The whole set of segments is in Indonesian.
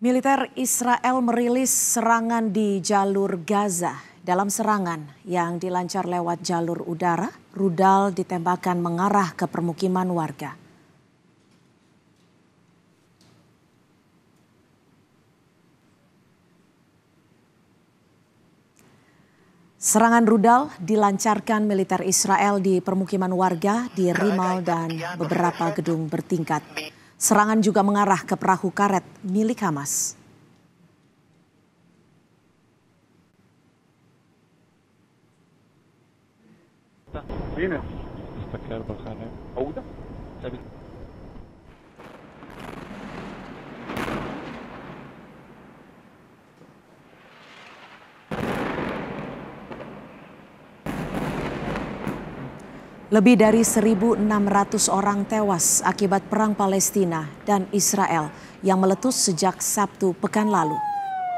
Militer Israel merilis serangan di jalur Gaza. Dalam serangan yang dilancar lewat jalur udara, rudal ditembakkan mengarah ke permukiman warga. Serangan rudal dilancarkan militer Israel di permukiman warga di Rimal dan beberapa gedung bertingkat. Serangan juga mengarah ke perahu karet milik Hamas. Lebih dari 1.600 orang tewas akibat perang Palestina dan Israel yang meletus sejak Sabtu pekan lalu.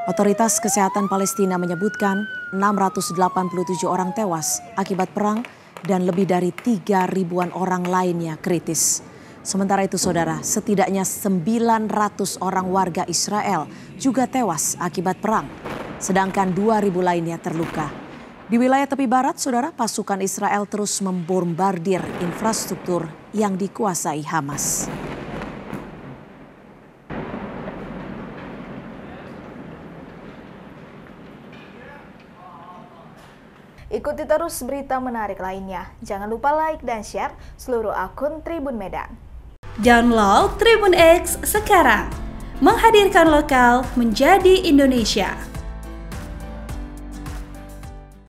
Otoritas Kesehatan Palestina menyebutkan 687 orang tewas akibat perang dan lebih dari 3 ribuan orang lainnya kritis. Sementara itu saudara, setidaknya 900 orang warga Israel juga tewas akibat perang, sedangkan 2.000 lainnya terluka. Di wilayah tepi barat, saudara pasukan Israel terus membombardir infrastruktur yang dikuasai Hamas. Ikuti terus berita menarik lainnya. Jangan lupa like dan share seluruh akun Tribun Medan. Download Tribun X sekarang. Menghadirkan lokal menjadi Indonesia.